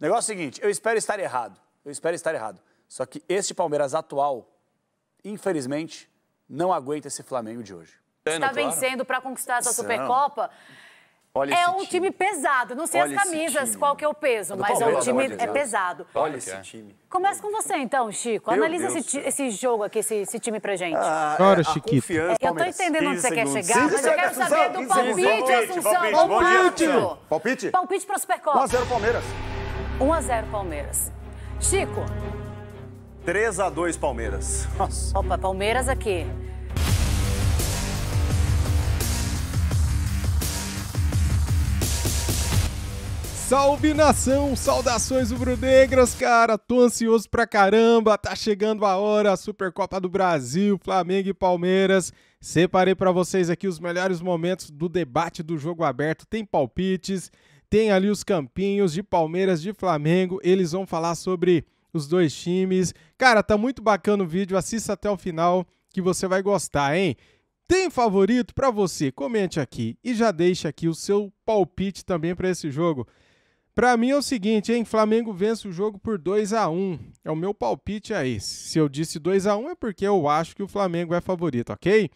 Negócio é o seguinte, eu espero estar errado. Eu espero estar errado. Só que este Palmeiras atual, infelizmente, não aguenta esse Flamengo de hoje. Tá Está claro. vencendo para conquistar sua Supercopa. Olha é um time. time. pesado. Não sei Olha as camisas, qual que é o peso, é mas é um time é pesado. Olha esse time. Começa com você então, Chico. Meu Analisa esse, esse, jogo aqui, esse, esse time pra gente. Ah, é, Chiquito. eu tô entendendo onde você quer chegar, mas eu quero saber do palpite, Assunção. Palpite! Palpite, palpite pra Supercopa. 1x0 Palmeiras. 1 a 0 Palmeiras. Chico. 3 a 2 Palmeiras. Nossa. Opa, Palmeiras aqui. Salve nação, saudações rubro-negras, cara. Tô ansioso pra caramba. Tá chegando a hora, a Supercopa do Brasil, Flamengo e Palmeiras. Separei para vocês aqui os melhores momentos do debate do jogo aberto. Tem palpites, tem ali os campinhos de Palmeiras, de Flamengo. Eles vão falar sobre os dois times. Cara, tá muito bacana o vídeo, assista até o final que você vai gostar, hein? Tem favorito para você? Comente aqui e já deixa aqui o seu palpite também para esse jogo. Para mim é o seguinte, hein? Flamengo vence o jogo por 2 a 1. É o meu palpite é esse. Se eu disse 2 a 1 é porque eu acho que o Flamengo é favorito, OK?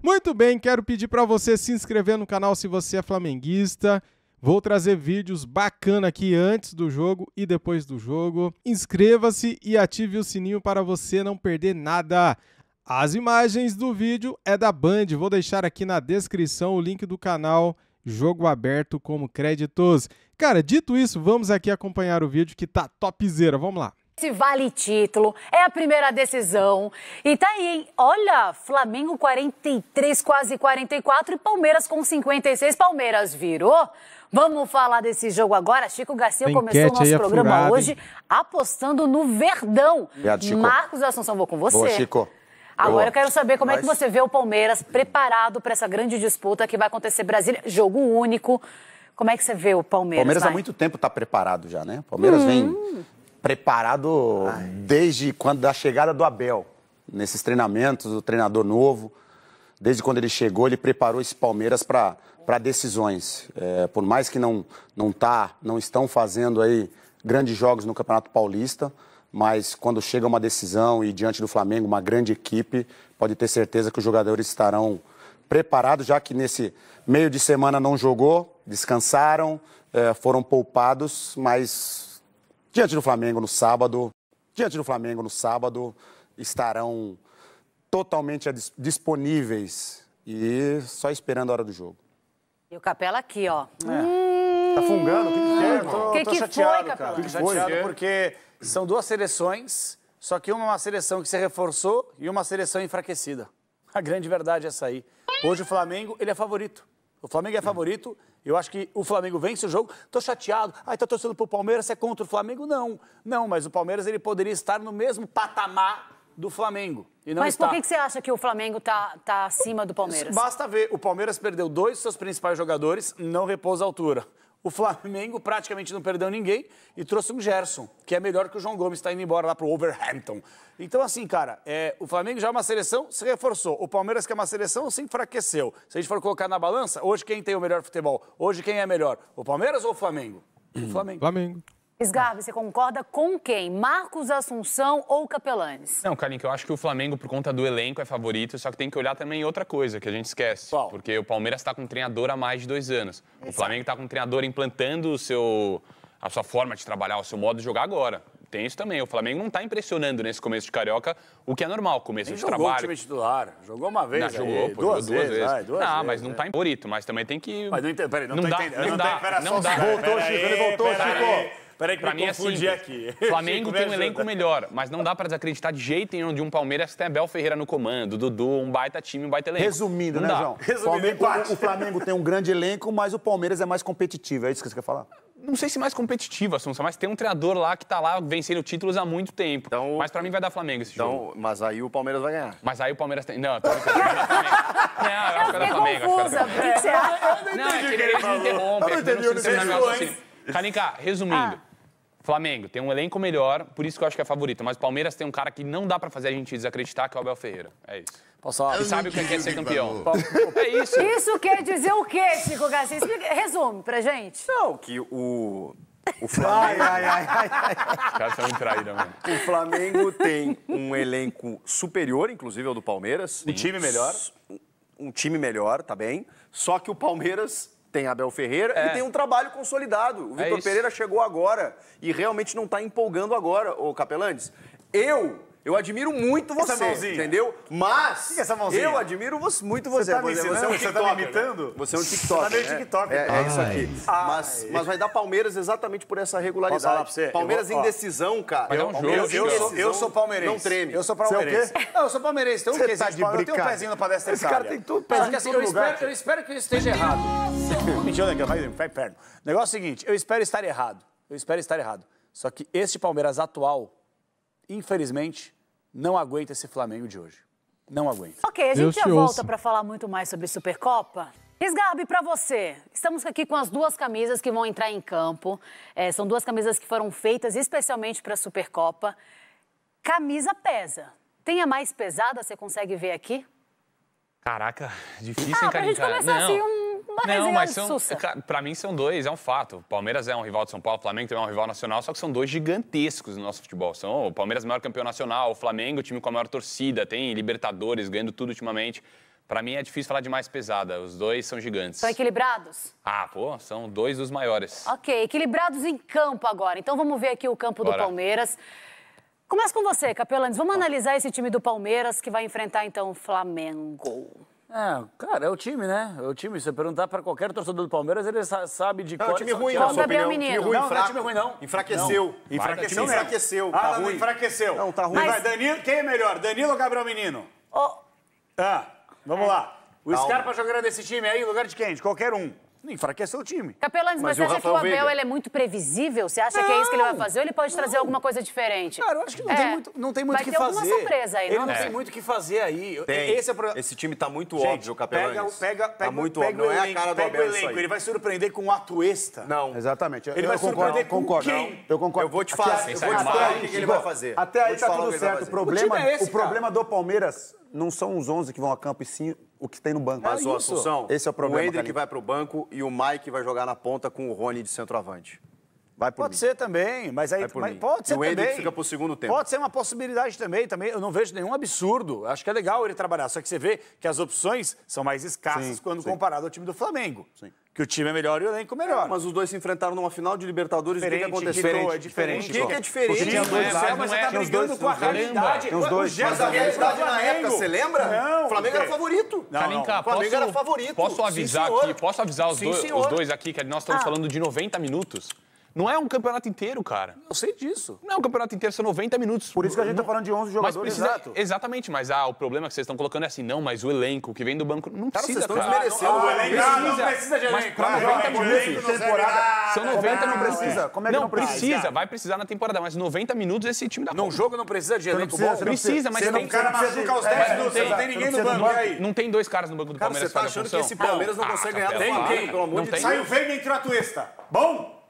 Muito bem, quero pedir para você se inscrever no canal se você é flamenguista Vou trazer vídeos bacana aqui antes do jogo e depois do jogo. Inscreva-se e ative o sininho para você não perder nada. As imagens do vídeo é da Band. Vou deixar aqui na descrição o link do canal Jogo Aberto como créditos. Cara, dito isso, vamos aqui acompanhar o vídeo que tá topzera. Vamos lá. Esse vale título, é a primeira decisão. E tá aí, hein? Olha, Flamengo 43, quase 44 e Palmeiras com 56. Palmeiras virou? Vamos falar desse jogo agora. Chico Garcia Tem começou o nosso programa furada, hoje apostando no Verdão. Obrigado, Chico. Marcos Assunção, vou com você. Boa, Chico. Agora eu quero saber como Mas... é que você vê o Palmeiras preparado para essa grande disputa que vai acontecer Brasília, jogo único. Como é que você vê o Palmeiras? O Palmeiras vai? há muito tempo está preparado já, né? O Palmeiras hum. vem preparado Ai. desde quando da chegada do Abel, nesses treinamentos, o treinador novo. Desde quando ele chegou, ele preparou esse Palmeiras para decisões. É, por mais que não não tá, não estão fazendo aí grandes jogos no Campeonato Paulista, mas quando chega uma decisão e diante do Flamengo, uma grande equipe, pode ter certeza que os jogadores estarão preparados, já que nesse meio de semana não jogou, descansaram, é, foram poupados, mas Diante do Flamengo no sábado, diante do Flamengo no sábado, estarão totalmente disponíveis e só esperando a hora do jogo. E o Capela aqui, ó. É. Hum. Tá fungando? O que, que é, O que, que chateado, foi, Capela? chateado porque são duas seleções, só que uma é uma seleção que se reforçou e uma seleção enfraquecida. A grande verdade é essa aí. Hoje o Flamengo, ele é favorito. O Flamengo é hum. favorito. Eu acho que o Flamengo vence o jogo. Tô chateado. Ai, tá torcendo pro Palmeiras, é contra o Flamengo? Não. Não, mas o Palmeiras ele poderia estar no mesmo patamar do Flamengo. E não Mas está. por que, que você acha que o Flamengo está tá acima do Palmeiras? Basta ver, o Palmeiras perdeu dois dos seus principais jogadores, não repousa a altura o Flamengo praticamente não perdeu ninguém e trouxe um Gerson, que é melhor que o João Gomes, está indo embora lá para o Wolverhampton. Então, assim, cara, é, o Flamengo já é uma seleção, se reforçou. O Palmeiras, que é uma seleção, se enfraqueceu. Se a gente for colocar na balança, hoje quem tem o melhor futebol? Hoje quem é melhor? O Palmeiras ou o Flamengo? O Flamengo. Flamengo. Esgarve, você concorda com quem? Marcos Assunção ou Capelanes? Não, Carlinhos, eu acho que o Flamengo, por conta do elenco, é favorito, só que tem que olhar também outra coisa que a gente esquece. Qual? Porque o Palmeiras está com um treinador há mais de dois anos. O Flamengo está com um treinador implantando o seu, a sua forma de trabalhar, o seu modo de jogar agora. Tem isso também. O Flamengo não está impressionando nesse começo de carioca, o que é normal, começo de jogou trabalho. Jogou time titular, jogou uma vez, não, aí, jogou, pô, duas, jogou duas vezes. vezes. Ai, duas não, vezes, mas não está é. favorito, mas também tem que. Mas não, peraí, não, não, dá, não, dá, não dá. Voltou, Chico, ele voltou, Chico. Peraí que pra mim é simples. aqui. Flamengo tem um elenco melhor, mas não dá para desacreditar de jeito nenhum de um Palmeiras tem Abel Ferreira no comando, Dudu, um baita time, um baita elenco. Resumindo, não né, dá. João? Resumindo, Palmeiras, empate. o Flamengo tem um grande elenco, mas o Palmeiras é mais competitivo, é isso que você quer falar? não sei se mais competitivo, Assunção, mas tem um treinador lá que tá lá vencendo títulos há muito tempo. Então, mas para mim vai dar Flamengo esse então, jogo. Mas aí o Palmeiras vai ganhar. Mas aí o Palmeiras tem. Não, eu tô brincando. Não, eu acho que vai é dar Flamengo. Confusa, acho que vai é dar Flamengo. É eu não entendi o que ele falou. Eu não entendi o que ele falou. Assim, Kalinka, resumindo. Ah. Flamengo tem um elenco melhor, por isso que eu acho que é favorito. Mas o Palmeiras tem um cara que não dá para fazer a gente desacreditar, que é o Abel Ferreira. É isso. Posso... E sabe o que é, é ser campeão. É isso. Isso quer dizer o quê, Chico Garcia? Resume pra gente. Não, que o... O Flamengo... Ai, ai, ai, ai. Os caras traíram, mano. Né? O Flamengo tem um elenco superior, inclusive ao do Palmeiras. Um time melhor. Um time melhor, tá bem. Só que o Palmeiras tem Abel Ferreira é. e tem um trabalho consolidado. O é Vitor é Pereira chegou agora e realmente não está empolgando agora, o Capelandes. Eu eu admiro muito você, essa mãozinha. entendeu? Mas que que é essa mãozinha? eu admiro você, muito você. Você tá, é tá né? Você, é um você tá me imitando? Você é um TikTok. Você tá meio TikTok. É, é, é isso aqui. Ai. Mas, mas vai dar Palmeiras exatamente por essa regularidade. Posso falar pra você? Palmeiras vou, em decisão, cara. Eu, é um jogo, eu, eu, sou, eu sou palmeirense. Não treme. Eu sou é palmeirense. Não, eu sou palmeirense. Tem um quezinho tá de palmeiras. Eu tenho um pezinho na palestra Esse cara tem tudo pezinho Porque, assim, eu, espero, eu espero que eu esteja errado. Mentira, né? Vai inferno. negócio é o seguinte. Eu espero estar errado. Eu espero estar errado. Só que este Palmeiras atual infelizmente, não aguenta esse Flamengo de hoje. Não aguenta. Ok, a gente já volta para falar muito mais sobre Supercopa. Esgarbe, para você, estamos aqui com as duas camisas que vão entrar em campo. É, são duas camisas que foram feitas especialmente para a Supercopa. Camisa pesa. Tem a mais pesada, você consegue ver aqui? Caraca, difícil ah, encarar. Pra começar assim, um uma Não, é mas são. Para mim são dois, é um fato. O Palmeiras é um rival de São Paulo, o Flamengo também é um rival nacional, só que são dois gigantescos no nosso futebol. São o Palmeiras, é maior campeão nacional, o Flamengo, o time com a maior torcida, tem Libertadores ganhando tudo ultimamente. Para mim é difícil falar de mais pesada. Os dois são gigantes. São equilibrados? Ah, pô, são dois dos maiores. Ok, equilibrados em campo agora. Então vamos ver aqui o campo Bora. do Palmeiras. Começa com você, Capelanes. Vamos analisar esse time do Palmeiras que vai enfrentar então o Flamengo. É, cara, é o time, né? É o time. Se você perguntar para qualquer torcedor do Palmeiras, ele sabe de é qual... É o time ruim, é sua Time ruim, não, não é time ruim, não. Enfraqueceu. Não. Enfraqueceu. Não, é. enfraqueceu. Ah, tá não, ruim. enfraqueceu. Não, tá ruim. Mas... Vai, Danilo, quem é melhor, Danilo ou Gabriel Menino? Oh. Ah, vamos é. lá. O Scarpa jogando nesse time aí, lugar de quem? De qualquer um enfraqueceu o time. Capelanes, mas, mas você acha que o Abel ele é muito previsível? Você acha não, que é isso que ele vai fazer ou ele pode trazer não. alguma coisa diferente? Cara, eu acho que não é. tem muito, não tem muito o que fazer. Vai ter alguma surpresa aí, Ele não é. tem muito o que fazer aí. Tem. Esse, é pro... Esse time tá muito Gente, óbvio, Capelanes. Pega, pega, pega, tá muito pega óbvio. Não é a cara do Abel é Ele vai surpreender com um ato extra. Não. Exatamente. Ele eu vai concordo, surpreender com quem? Eu concordo. Eu vou te falar. O que ele vai fazer? Até aí tá tudo certo. O problema é é do Palmeiras não são os 11 que vão a campo e sim o que tem no banco. Mas, é o Assunção, esse é o problema. O Hendrick vai para o banco e o Mike vai jogar na ponta com o Rony de centroavante pode mim. ser também, mas aí mas pode ser e o Ender fica pro segundo tempo. Pode ser uma possibilidade também, também. Eu não vejo nenhum absurdo. Acho que é legal ele trabalhar, só que você vê que as opções são mais escassas sim, quando sim. comparado ao time do Flamengo. Sim. Que o time é melhor e o elenco melhor. É, mas os dois se enfrentaram numa final de Libertadores. Diferente, o que, que aconteceu? É é diferente, é diferente. O que, que é diferente? É tinha tá dois, é, mas você tá brigando com a realidade. Tem os dois. Mas a realidade na época, você lembra? Não. O Flamengo era favorito. Não, não. O Flamengo era favorito. Posso avisar aqui, posso avisar os dois aqui, que nós estamos ah. falando de 90 minutos. Não é um campeonato inteiro, cara. Eu sei disso. Não é um campeonato inteiro, são 90 minutos. Por isso que a gente tá não... tá falando de 11 jogadores, mas precisa... exato. Exatamente, mas ah, o problema que vocês estão colocando é assim, não, mas o elenco que vem do banco não cara, precisa, cara. Vocês estão desmerecendo. Ah, não, ah, não, precisa de elenco. Mas pra 90 ah, minutos. Temporada, são 90 é não precisa. Como é que não, não precisa? precisa? Vai precisar na temporada, mas 90 minutos esse time da Num jogo não precisa de elenco bom? Precisa, mas tem... O cara machuca os 10 minutos, não tem ninguém no banco, aí? Não tem dois caras no banco do Palmeiras você tá achando que esse Palmeiras não ah, consegue tá ganhar? Tem, tem. Sai o Veiga e entra a Tuesta. Bom?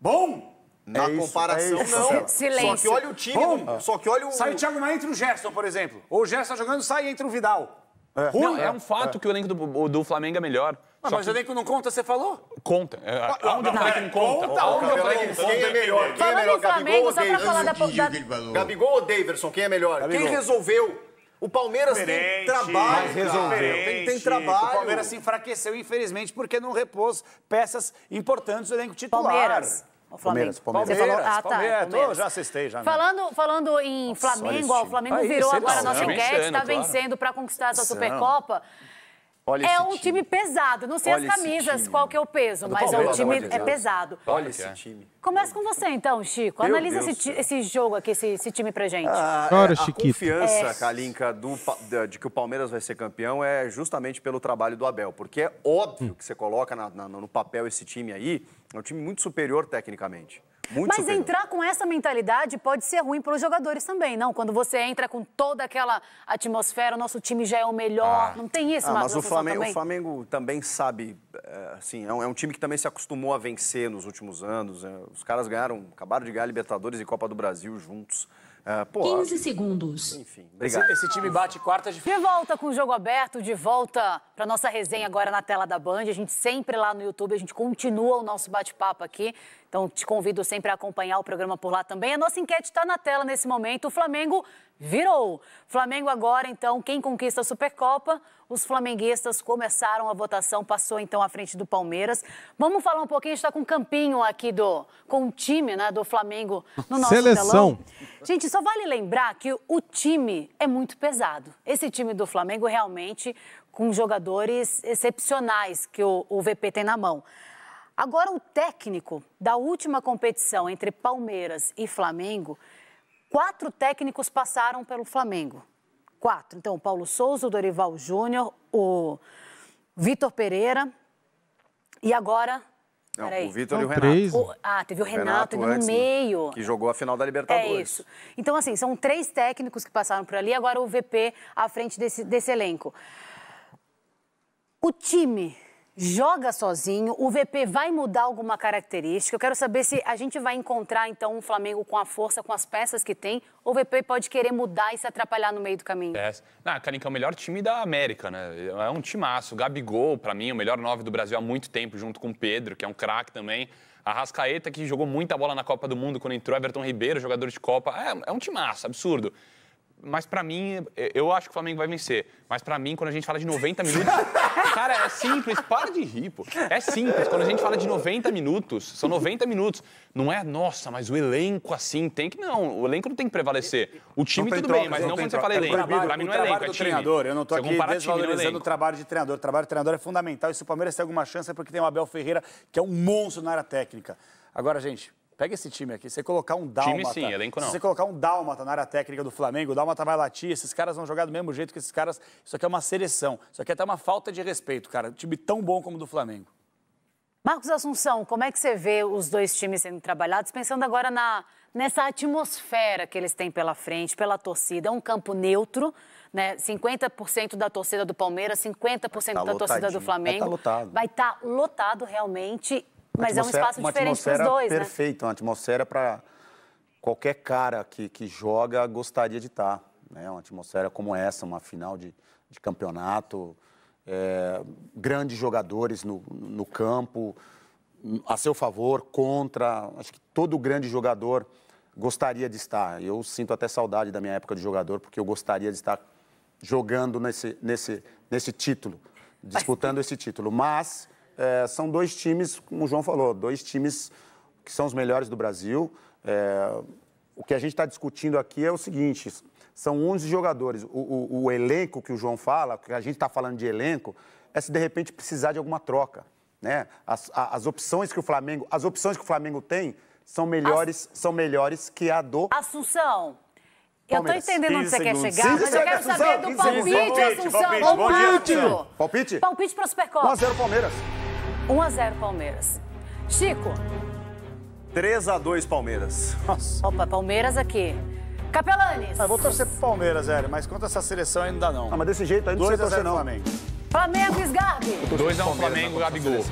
Bom? É na é comparação, isso, é isso, não. Silêncio. Só que olha o time. Bom, só que olha o. Sai o Thiago Maia entre o Gerson, por exemplo. Ou o Gerson tá jogando, sai entre o Vidal. É. Não, é um fato é. que o elenco do, do Flamengo é melhor. Mas, mas que... o elenco não conta, você falou? Conta. É, onde eu falei que não conta? Conta, onde eu falei que não conta. Quem é melhor? Quem é melhor, é Gabigol ou Davidson? Gabigol ou Davidson? Quem é melhor? Quem resolveu o Palmeiras tem trabalho, resolveu. Tem, tem trabalho. O Palmeiras se enfraqueceu, infelizmente, porque não repôs peças importantes do elenco titular. Palmeiras. O Palmeiras, Palmeiras. Você falou, ah, tá, Palmeiras. Palmeiras. Eu já assistei, já. Né? Falando, falando em Nossa, Flamengo, ó, o Flamengo Aí, virou agora a nossa tá enquete, está claro. vencendo para conquistar a Supercopa. Olha é um time. time. pesado. Não sei Olha as camisas, qual que é o peso, mas é um é time é pesado. Olha esse time. Começa com você então, Chico. Meu Analisa esse, esse, jogo aqui, esse, esse time pra gente. Ah, Chora, é, a confiança, é... Kalinka, do, de que o Palmeiras vai ser campeão é justamente pelo trabalho do Abel. Porque é óbvio hum. que você coloca na, na, no papel esse time aí, é um time muito superior tecnicamente. Muito Mas superior. entrar com essa mentalidade pode ser ruim para os jogadores também, não? Quando você entra com toda aquela atmosfera, o nosso time já é o melhor, ah. não tem isso, ah, Mas o Flamengo, também? o Flamengo também sabe, eh, assim, é um, é um, time que também se acostumou a vencer nos últimos anos. Eh, os caras ganharam, acabaram de ganhar Libertadores e Copa do Brasil juntos. Ah, pô, 15 segundos. Enfim, obrigado. Esse, esse time bate quartas de... De volta com o jogo aberto, de volta para nossa resenha agora na tela da Band. A gente sempre lá no YouTube, a gente continua o nosso bate-papo aqui. Então te convido sempre a acompanhar o programa por lá também. A nossa enquete está na tela nesse momento. O Flamengo virou. Flamengo agora, então, quem conquista a Supercopa? Os flamenguistas começaram a votação, passou então à frente do Palmeiras. Vamos falar um pouquinho, está com o um campinho aqui do com o time, né, do Flamengo no nosso Seleção. Telão. Gente, só vale lembrar que o time é muito pesado. Esse time do Flamengo realmente com jogadores excepcionais que o, o VP tem na mão. Agora o técnico da última competição entre Palmeiras e Flamengo Quatro técnicos passaram pelo Flamengo. Quatro. Então, o Paulo Souza, o Dorival Júnior, o Vitor Pereira e agora não, Peraí. o Vitor e o Renato. O, ah, teve o, o Renato, Renato no meio. Que jogou a final da Libertadores. É isso. Então, assim, são três técnicos que passaram por ali, agora o VP à frente desse, desse elenco. O time joga sozinho. O VP vai mudar alguma característica? Eu quero saber se a gente vai encontrar, então, um Flamengo com a força, com as peças que tem, ou o VP pode querer mudar e se atrapalhar no meio do caminho? É. Não, Kalinka é o melhor time da América, né? É um timaço. O Gabigol, para mim, é o melhor nove do Brasil há muito tempo, junto com o Pedro, que é um craque também. A Rascaeta, que jogou muita bola na Copa do Mundo quando entrou, Everton Ribeiro, jogador de Copa. É, é um timaço, absurdo mas para mim, eh, eu acho que o Flamengo vai vencer. Mas para mim, quando a gente fala de 90 minutos. cara, é simples, para de rir, pô. É simples. Quando a gente fala de 90 minutos, são 90 minutos. Não é, nossa, mas o elenco assim tem que. Não, o elenco não tem que prevalecer. O time tudo troca, bem, mas não, não quando você fala é elenco. Trabalho, pra mim não é elenco, é time. Treinador. Eu não tô você aqui desvalorizando é o trabalho de treinador. O trabalho de treinador é fundamental. E se o Palmeiras tem alguma chance é porque tem o Abel Ferreira, que é um monstro na área técnica. Agora, gente, Pega esse time aqui. Você colocar um Dálmata. Time sim, elenco não. Se você colocar um Dálmata na área técnica do Flamengo, o Dálmata vai latir, esses caras vão jogar do mesmo jeito que esses caras. Isso aqui é uma seleção. Isso aqui é até uma falta de respeito, cara. Um time tão bom como o do Flamengo. Marcos Assunção, como é que você vê os dois times sendo trabalhados, pensando agora na, nessa atmosfera que eles têm pela frente, pela torcida? É um campo neutro, né? 50% da torcida do Palmeiras, 50% tá da lotadinho. torcida do tá Flamengo. Vai estar tá lotado. Vai estar tá lotado realmente mas é um espaço uma diferente para os dois, perfeito, né? uma atmosfera para qualquer cara que, que joga gostaria de estar. Tá, né? Uma atmosfera como essa, uma final de, de campeonato, é, grandes jogadores no, no campo, a seu favor, contra. Acho que todo grande jogador gostaria de estar. Eu sinto até saudade da minha época de jogador, porque eu gostaria de estar jogando nesse, nesse, nesse título, disputando esse título. Mas é, são dois times, como o João falou, dois times que são os melhores do Brasil. É, o que a gente está discutindo aqui é o seguinte: são 11 jogadores. O, o, o elenco que o João fala, que a gente está falando de elenco, é se de repente precisar de alguma troca. Né? As, a, as opções que o Flamengo, as opções que o Flamengo tem são melhores, As... são melhores que a do Assunção. Eu tô entendendo onde você quer chegar, mas eu quero saber do palpite, palpite, Assunção. Palpite. Palpite. para a Supercopa. 1 0 Palmeiras. 1 a 0 Palmeiras. Chico. 3 a 2 Palmeiras. Nossa. Opa, Palmeiras aqui. Capelanes. Ah, vou torcer pro Palmeiras, velho, mas contra essa seleção ainda dá não. Ah, mas desse jeito ainda não precisa torcer não. Flamengo. Flamengo Esgarbe. 2 a 1 Flamengo, Gabigol.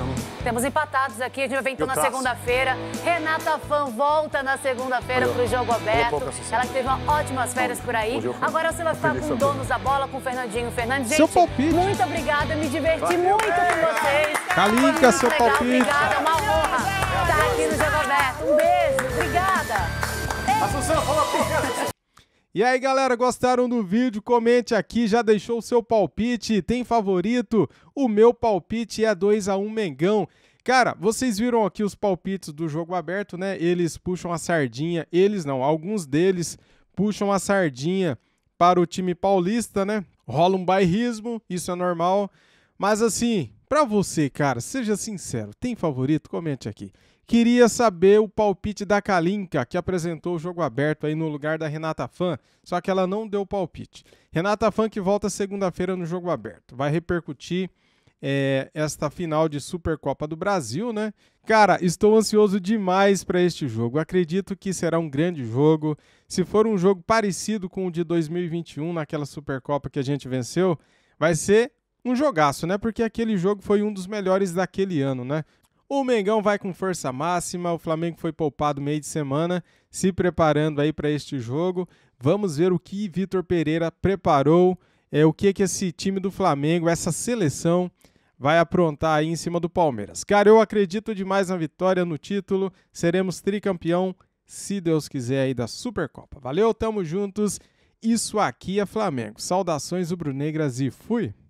Temos empatados aqui, a gente vai então na segunda-feira. Renata Fan volta na segunda-feira pro jogo aberto. Ela teve ótimas férias por aí. Agora você vai ficar com donos da bola, com o Fernandinho Fernandes. Gente, Seu palpite. muito obrigada, me diverti muito com vocês. Calica, seu legal, palpite. Obrigada, uma honra estar aqui no Geoberto. Um beijo, obrigada. Assunção, fala E aí galera, gostaram do vídeo? Comente aqui, já deixou o seu palpite? Tem favorito? O meu palpite é 2 a 1 Mengão. Cara, vocês viram aqui os palpites do jogo aberto, né? Eles puxam a sardinha, eles não, alguns deles puxam a sardinha para o time paulista, né? Rola um bairrismo, isso é normal. Mas assim, para você, cara, seja sincero, tem favorito? Comente aqui. Queria saber o palpite da Kalinka, que apresentou o jogo aberto aí no lugar da Renata Fan, só que ela não deu palpite. Renata Fan que volta segunda-feira no jogo aberto. Vai repercutir é, esta final de Supercopa do Brasil, né? Cara, estou ansioso demais para este jogo. Acredito que será um grande jogo. Se for um jogo parecido com o de 2021, naquela Supercopa que a gente venceu, vai ser um jogaço, né? Porque aquele jogo foi um dos melhores daquele ano, né? O Mengão vai com força máxima, o Flamengo foi poupado meio de semana, se preparando aí para este jogo. Vamos ver o que Vitor Pereira preparou, é o que que esse time do Flamengo, essa seleção vai aprontar aí em cima do Palmeiras. Cara, eu acredito demais na vitória, no título, seremos tricampeão, se Deus quiser aí da Supercopa. Valeu, tamo juntos. Isso aqui é Flamengo. Saudações rubro-negras e fui.